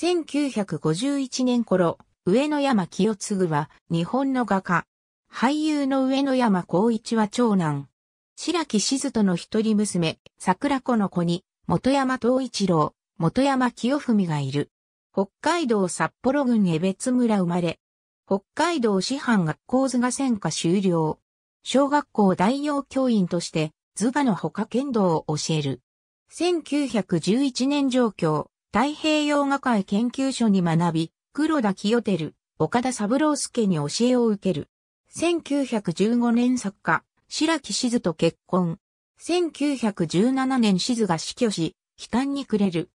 1951年頃、上野山清次は日本の画家。俳優の上野山光一は長男。白木静との一人娘、桜子の子に、元山東一郎、元山清文がいる。北海道札幌郡江別村生まれ。北海道師範学校図画専科修了。小学校代用教員として、図画の他剣道を教える。1911年上京、太平洋画界研究所に学び、黒田清照、岡田三郎介に教えを受ける。1915年作家、白木静と結婚。1917年静が死去し、帰還に暮れる。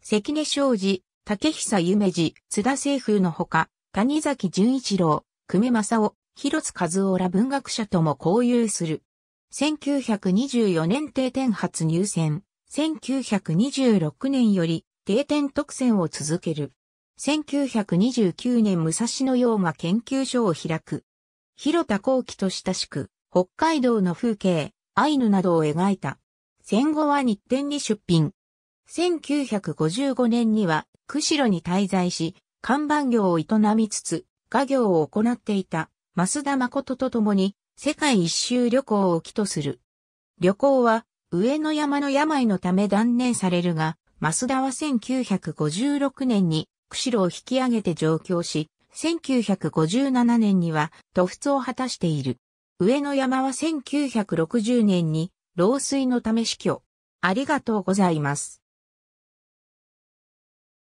関根昌司、竹久夢二、津田清風のほか、谷崎潤一郎、久米正夫、広津和夫ら文学者とも交友する。1924年定点発入選。1926年より定点特選を続ける。1929年武蔵野洋画研究所を開く。広田幸喜と親しく、北海道の風景、アイヌなどを描いた。戦後は日展に出品。1955年には、釧路に滞在し、看板業を営みつつ、家業を行っていた、増田誠と共に、世界一周旅行を起とする。旅行は、上野山の病のため断念されるが、増田は1956年に釧路を引き上げて上京し、1957年には都仏を果たしている。上野山は1960年に老衰のため死去。ありがとうございます。